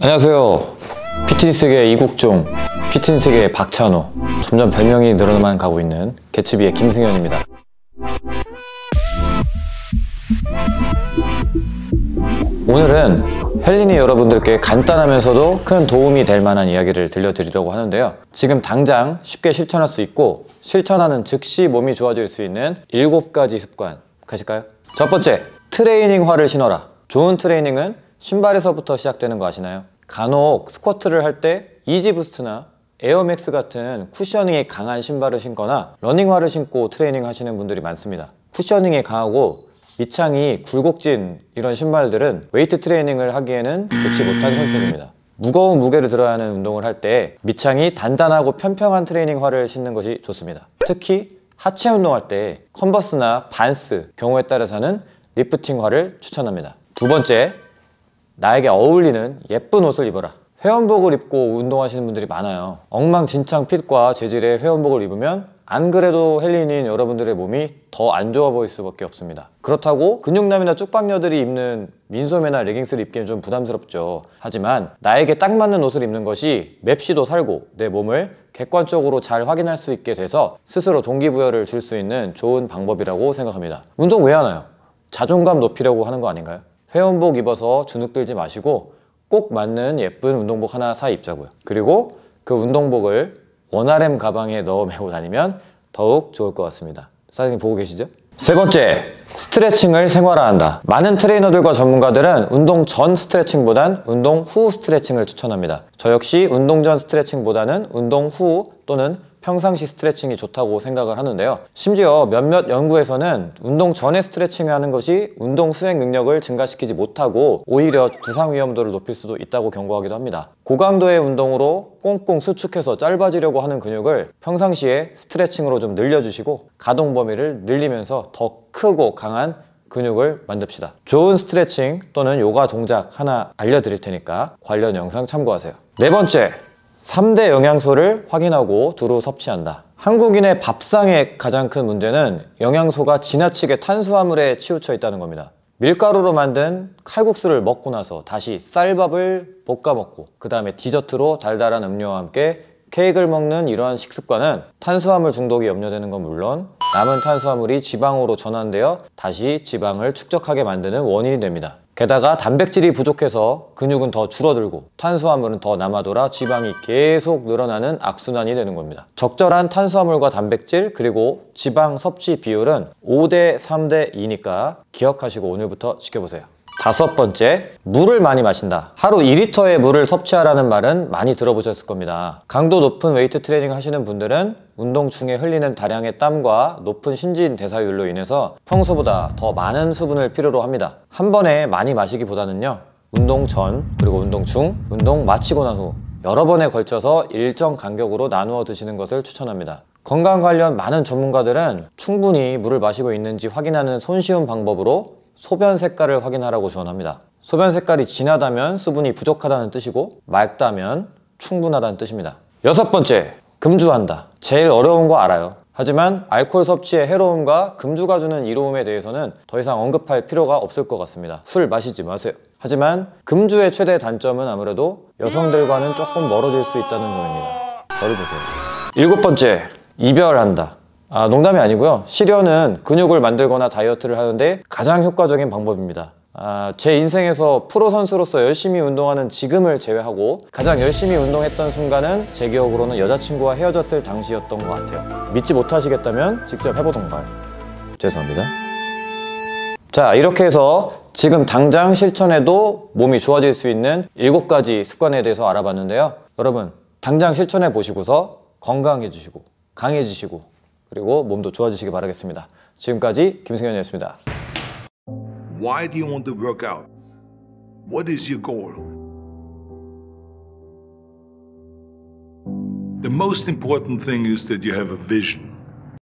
안녕하세요. 피트니스계 이국종, 피트니스계 박찬호, 점점 별명이 늘어나만 가고 있는 개츠비의 김승현입니다. 오늘은 헬린이 여러분들께 간단하면서도 큰 도움이 될 만한 이야기를 들려드리려고 하는데요. 지금 당장 쉽게 실천할 수 있고 실천하는 즉시 몸이 좋아질 수 있는 7가지 습관 가실까요? 첫 번째, 트레이닝화를 신어라. 좋은 트레이닝은 신발에서부터 시작되는 거 아시나요? 간혹 스쿼트를 할 때 이지부스트나 에어맥스 같은 쿠셔닝에 강한 신발을 신거나 러닝화를 신고 트레이닝 하시는 분들이 많습니다 쿠셔닝에 강하고 밑창이 굴곡진 이런 신발들은 웨이트 트레이닝을 하기에는 좋지 못한 선택입니다 무거운 무게를 들어야 하는 운동을 할 때 밑창이 단단하고 편평한 트레이닝화를 신는 것이 좋습니다 특히 하체 운동할 때 컨버스나 반스 경우에 따라서는 리프팅화를 추천합니다 두 번째 나에게 어울리는 예쁜 옷을 입어라 회원복을 입고 운동하시는 분들이 많아요 엉망진창 핏과 재질의 회원복을 입으면 안 그래도 헬린인 여러분들의 몸이 더 안 좋아 보일 수밖에 없습니다 그렇다고 근육남이나 쭉박녀들이 입는 민소매나 레깅스를 입기엔좀 부담스럽죠 하지만 나에게 딱 맞는 옷을 입는 것이 맵시도 살고 내 몸을 객관적으로 잘 확인할 수 있게 돼서 스스로 동기부여를 줄 수 있는 좋은 방법이라고 생각합니다 운동 왜 하나요? 자존감 높이려고 하는 거 아닌가요? 회원복 입어서 주눅 들지 마시고 꼭 맞는 예쁜 운동복 하나 사 입자고요. 그리고 그 운동복을 원RM 가방에 넣어 메고 다니면 더욱 좋을 것 같습니다. 사장님 보고 계시죠? 세 번째, 스트레칭을 생활화한다. 많은 트레이너들과 전문가들은 운동 전 스트레칭보단 운동 후 스트레칭을 추천합니다. 저 역시 운동 전 스트레칭보다는 운동 후 또는 평상시 스트레칭이 좋다고 생각을 하는데요. 심지어 몇몇 연구에서는 운동 전에 스트레칭 하는 것이 운동 수행 능력을 증가시키지 못하고 오히려 부상 위험도를 높일 수도 있다고 경고하기도 합니다. 고강도의 운동으로 꽁꽁 수축해서 짧아지려고 하는 근육을 평상시에 스트레칭으로 좀 늘려주시고 가동 범위를 늘리면서 더 크고 강한 근육을 만듭시다. 좋은 스트레칭 또는 요가 동작 하나 알려드릴 테니까 관련 영상 참고하세요. 네 번째, 3대 영양소를 확인하고 두루 섭취한다. 한국인의 밥상의 가장 큰 문제는 영양소가 지나치게 탄수화물에 치우쳐 있다는 겁니다. 밀가루로 만든 칼국수를 먹고 나서 다시 쌀밥을 볶아 먹고 그 다음에 디저트로 달달한 음료와 함께 케이크를 먹는 이러한 식습관은 탄수화물 중독이 염려되는 건 물론 남은 탄수화물이 지방으로 전환되어 다시 지방을 축적하게 만드는 원인이 됩니다. 게다가 단백질이 부족해서 근육은 더 줄어들고 탄수화물은 더 남아돌아 지방이 계속 늘어나는 악순환이 되는 겁니다. 적절한 탄수화물과 단백질 그리고 지방 섭취 비율은 5대 3대 2니까 기억하시고 오늘부터 지켜보세요. 다섯 번째, 물을 많이 마신다. 하루 2리터의 물을 섭취하라는 말은 많이 들어보셨을 겁니다. 강도 높은 웨이트 트레이닝 하시는 분들은 운동 중에 흘리는 다량의 땀과 높은 신진 대사율로 인해서 평소보다 더 많은 수분을 필요로 합니다. 한 번에 많이 마시기보다는요. 운동 전, 그리고 운동 중, 운동 마치고 난 후 여러 번에 걸쳐서 일정 간격으로 나누어 드시는 것을 추천합니다. 건강 관련 많은 전문가들은 충분히 물을 마시고 있는지 확인하는 손쉬운 방법으로 소변 색깔을 확인하라고 조언합니다. 소변 색깔이 진하다면 수분이 부족하다는 뜻이고 맑다면 충분하다는 뜻입니다. 여섯 번째, 금주한다. 제일 어려운 거 알아요. 하지만 알코올 섭취의 해로움과 금주가 주는 이로움에 대해서는 더 이상 언급할 필요가 없을 것 같습니다. 술 마시지 마세요. 하지만 금주의 최대 단점은 아무래도 여성들과는 조금 멀어질 수 있다는 점입니다. 저를 보세요. 일곱 번째, 이별한다. 아, 농담이 아니고요. 시련은 근육을 만들거나 다이어트를 하는데 가장 효과적인 방법입니다. 아, 제 인생에서 프로 선수로서 열심히 운동하는 지금을 제외하고 가장 열심히 운동했던 순간은 제 기억으로는 여자친구와 헤어졌을 당시였던 것 같아요. 믿지 못하시겠다면 직접 해보던가요. 죄송합니다. 자, 이렇게 해서 지금 당장 실천해도 몸이 좋아질 수 있는 7가지 습관에 대해서 알아봤는데요. 여러분, 당장 실천해 보시고서 건강해지시고 강해지시고 그리고 몸도 좋아지시길 바라겠습니다. 지금까지 김승현이었습니다. Why do you want to work out? What is your goal? The most important thing is that you have a vision.